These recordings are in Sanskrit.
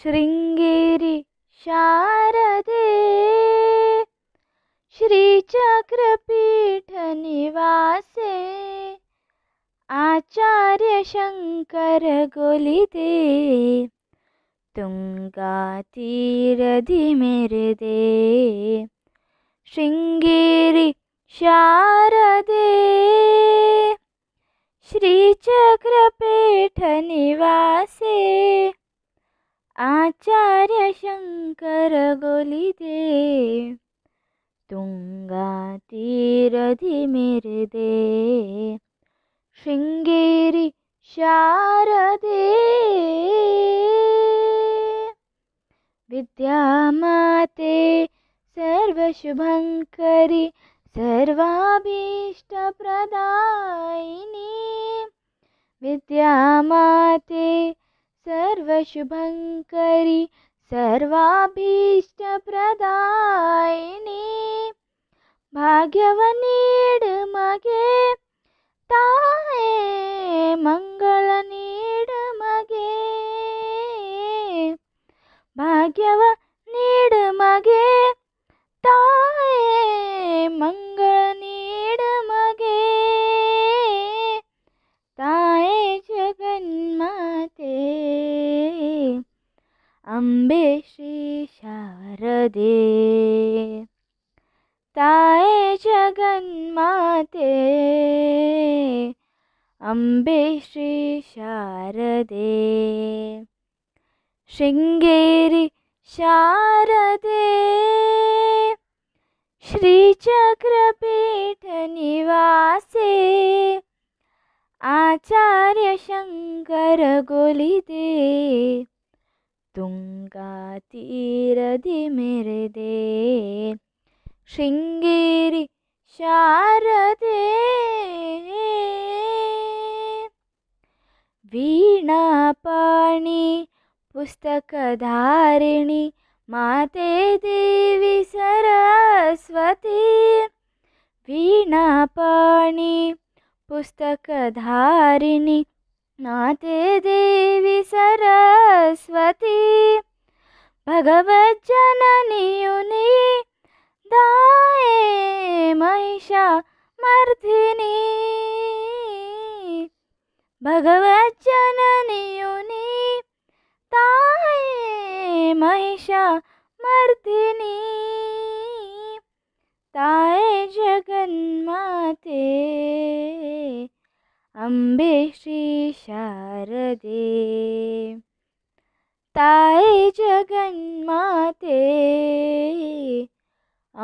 शृङ्गेरि शारदे श्रीचक्रपीठनिवासे आचार्य शंकर गोलिदे तुङ्गातीरधि मेरुदे शृङ्गेरि शारदे श्रीचक्रपीठनि शङ्करगोलिते तुङ्गातीरधि मेरुदे शृङ्गेरि शारदे विद्यामाते सर्वशुभङ्करि सर्वाभीष्टप्रदायिनी विद्यामाते सर्वशुभङ्करि सर्वाभीष्टप्रदायिनी पीष्टप्रदायिनी श्री शारदे ताये जगन्माते अम्बे श्री शारदे शृङ्गेरि शारदे श्रीचक्रपीठनिवासे आचार्यशङ्करगोलिदे गातिरदि मेरे दे शारदे वीणापाणि पुस्तकधारिणी माते देवि सरस्वती वीणापाणि पुस्तकधारिणी माते देवि सरस्वती भगवत जननी दाए महिषा मर्दिनी भगवत जननी ताए महिषा मर्दिनी ताए जगन्माते अम्बे श्री शारदे ताये जगन्माते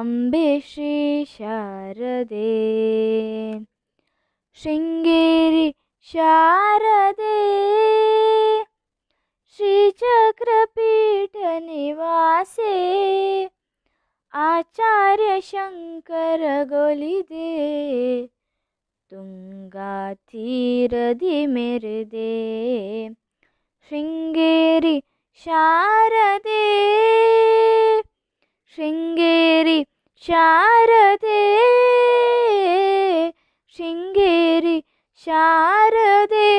अम्बे श्री शारदे शृङ्गेरि शारदे श्रीचक्रपीठनिवासे आचार्य शंकर तुंगा दि मेरे दे शृङ्गेरि शारदे शृङ्गेरि शारदे शृङ्गेरि शारदे